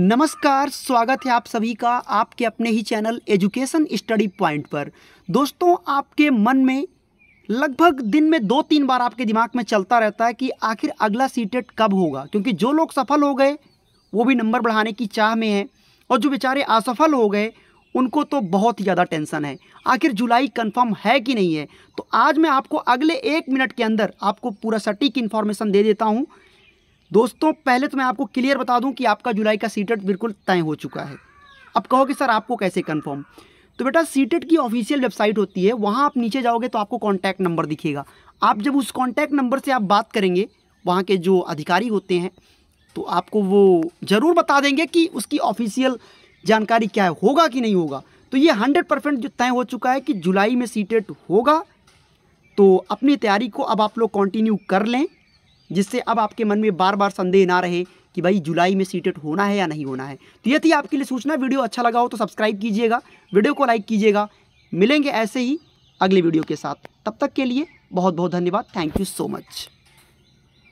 नमस्कार स्वागत है आप सभी का आपके अपने ही चैनल एजुकेशन स्टडी पॉइंट पर दोस्तों आपके मन में लगभग दिन में दो तीन बार आपके दिमाग में चलता रहता है कि आखिर अगला सीटेट e कब होगा क्योंकि जो लोग सफल हो गए वो भी नंबर बढ़ाने की चाह में हैं और जो बेचारे असफल हो गए उनको तो बहुत ही ज़्यादा टेंशन है आखिर जुलाई कंफर्म है कि नहीं है तो आज मैं आपको अगले एक मिनट के अंदर आपको पूरा सटीक इन्फॉर्मेशन दे देता हूँ दोस्तों पहले तो मैं आपको क्लियर बता दूं कि आपका जुलाई का सीटेट बिल्कुल तय हो चुका है अब कहो कि सर आपको कैसे कन्फर्म तो बेटा सीटेट की ऑफिशियल वेबसाइट होती है वहाँ आप नीचे जाओगे तो आपको कॉन्टैक्ट नंबर दिखेगा आप जब उस कॉन्टैक्ट नंबर से आप बात करेंगे वहाँ के जो अधिकारी होते हैं तो आपको वो ज़रूर बता देंगे कि उसकी ऑफिशियल जानकारी क्या है होगा कि नहीं होगा तो ये हंड्रेड परसेंट जो तय हो चुका है कि जुलाई में सीटेट होगा तो अपनी तैयारी को अब आप लोग कंटिन्यू कर लें जिससे अब आपके मन में बार बार संदेह ना रहे कि भाई जुलाई में सीटेट होना है या नहीं होना है तो यदि आपके लिए सूचना वीडियो अच्छा लगा हो तो सब्सक्राइब कीजिएगा वीडियो को लाइक कीजिएगा मिलेंगे ऐसे ही अगले वीडियो के साथ तब तक के लिए बहुत बहुत धन्यवाद थैंक यू सो मच